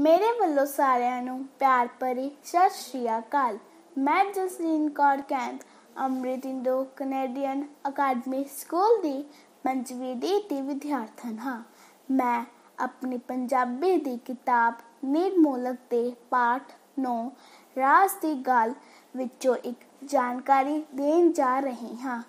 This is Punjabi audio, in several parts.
ਮੇਰੇ ਵੱਲੋਂ ਸਾਰਿਆਂ ਨੂੰ ਪਿਆਰ ਭਰੀ ਸਤਿ ਸ਼੍ਰੀ ਅਕਾਲ ਮੈਂ Jasleen Kaur camp Amrit Indo Canadian academy school ਦੀ ਪੰਜਵੀਂ ਦੀ ਦੀ ਵਿਦਿਆਰਥਣ ਹਾਂ ਮੈਂ ਆਪਣੀ ਪੰਜਾਬੀ ਦੀ ਕਿਤਾਬ ਨਿਰਮੋਲਕ ਦੇ ਪਾਠ 9 ਰਾਸ ਦੀ ਗੱਲ ਵਿੱਚੋਂ ਇੱਕ ਜਾਣਕਾਰੀ ਦੇਣ ਜਾ ਰਹੀ ਹਾਂ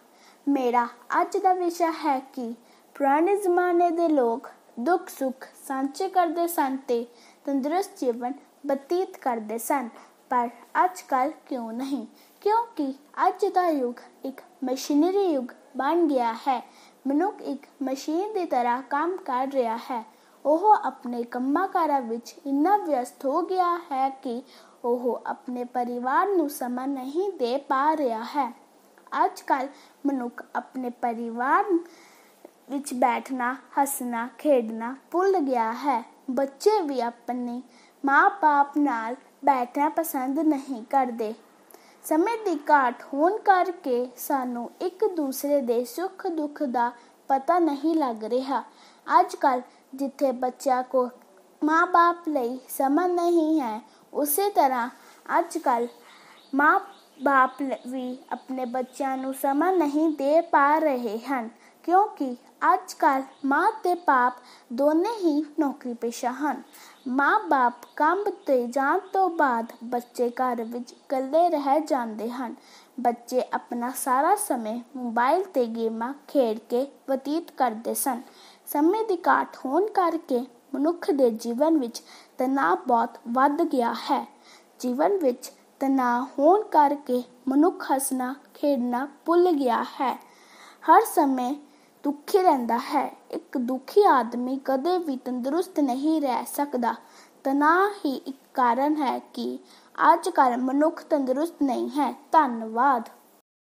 ਮੇਰਾ ਅੱਜ ਦਾ ਵਿਸ਼ਾ ਹੈ ਕਿ ਪੁਰਾਣੇ ਜ਼ਮਾਨੇ ਦੇ ਲੋਕ ਦੁੱਖ ਸੁੱਖ ਸਾਂਝੇ ਕਰਦੇ ਸਨ ਤੇ ਤੰਦਰੁਸਤ ਜੀਵਨ ਬਤੀਤ ਕਰਦੇ ਸਨ ਪਰ ਅੱਜ ਕੱਲ ਕਿਉਂ ਨਹੀਂ ਕਿਉਂਕਿ ਅੱਜ ਦਾ ਯੁੱਗ ਇੱਕ ਮਸ਼ੀਨਰੀ ਯੁੱਗ ਬਣ ਗਿਆ ਹੈ ਮਨੁੱਖ ਇੱਕ ਮਸ਼ੀਨ ਦੀ ਤਰ੍ਹਾਂ ਕੰਮ ਕਰ ਰਿਹਾ ਹੈ ਉਹ ਆਪਣੇ ਕੰਮਾਂਕਾਰਾਂ ਵਿੱਚ ਇੰਨਾ ਵਿਅਸਤ ਹੋ ਗਿਆ ਹੈ ਕਿ ਉਹ ਆਪਣੇ ਪਰਿਵਾਰ ਨੂੰ ਸਮਾਂ ਨਹੀਂ ਦੇ ਪਾ ਰਿਹਾ ਹੈ ਅੱਜ ਕੱਲ ਮਨੁੱਖ ਆਪਣੇ ਪਰਿਵਾਰ ਵਿੱਚ ਬੈਠਣਾ ਹੱਸਣਾ ਖੇਡਣਾ ਭੁੱਲ ਗਿਆ ਹੈ ਬੱਚੇ ਵੀ ਆਪਣੇ ਮਾਪੇ ਨਾਲ ਬੈਠਣਾ ਪਸੰਦ ਨਹੀਂ ਕਰਦੇ ਸਮੇਂ ਦੀ ਘਾਟ ਹੋਣ ਕਰਕੇ ਸਾਨੂੰ ਇੱਕ ਦੂਸਰੇ ਦੇ ਸੁੱਖ ਦੁੱਖ ਦਾ ਪਤਾ ਨਹੀਂ ਲੱਗ ਰਿਹਾ ਅੱਜ ਕੱਲ ਜਿੱਥੇ ਬੱਚਿਆਂ ਕੋ ਮਾਪੇ ਲਈ ਸਮਾਂ ਨਹੀਂ ਹੈ ਉਸੇ ਤਰ੍ਹਾਂ ਅੱਜ ਕੱਲ ਮਾਪੇ ਵੀ ਆਪਣੇ ਬੱਚਿਆਂ ਨੂੰ ਸਮਾਂ ਨਹੀਂ ਦੇ ਪਾ ਰਹੇ ਹਨ ਕਿਉਂਕਿ ਅੱਜ ਕੱਲ ਮਾਂ ਤੇ ਪਾਪ ਦੋਨੇ ਹੀ ਨੌਕਰੀ ਪੇਸ਼ਾ ਹਨ ਮਾਂ-ਬਾਪ ਕੰਮ ਤੇ ਜਾਣ ਤੋਂ ਬਾਅਦ ਬੱਚੇ ਘਰ ਵਿੱਚ ਇਕੱਲੇ ਰਹਿ ਜਾਂਦੇ ਹਨ ਬੱਚੇ ਆਪਣਾ ਸਾਰਾ ਸਮਾਂ ਮੋਬਾਈਲ ਤੇ ਗੇਮਾਂ ਖੇਡ ਕੇ ਬਤੀਤ ਕਰਦੇ ਸਨ ਸਮੇਂ ਦੀ ਘਾਟ ਹੋਣ ਕਰਕੇ ਮਨੁੱਖ ਦੇ ਜੀਵਨ ਵਿੱਚ ਤਣਾਅ ਬਹੁਤ ਵੱਧ ਗਿਆ ਹੈ ਜੀਵਨ ਵਿੱਚ ਤਣਾਅ ਹੋਣ ਕਰਕੇ ਮਨੁੱਖ ਹੱਸਣਾ ਖੇਡਣਾ ਭੁੱਲ ਗਿਆ ਹੈ ਹਰ ਸਮੇਂ ਦੁਖੀ ਰਹਿੰਦਾ ਹੈ ਇੱਕ ਦੁਖੀ ਆਦਮੀ ਕਦੇ ਵੀ ਤੰਦਰੁਸਤ ਨਹੀਂ ਰਹਿ ਸਕਦਾ ਤਣਾਅ ਹੀ ਇੱਕ ਕਾਰਨ ਹੈ ਕਿ ਅੱਜ ਕੱਲ ਮਨੁੱਖ ਤੰਦਰੁਸਤ ਨਹੀਂ ਹੈ ਧੰਨਵਾਦ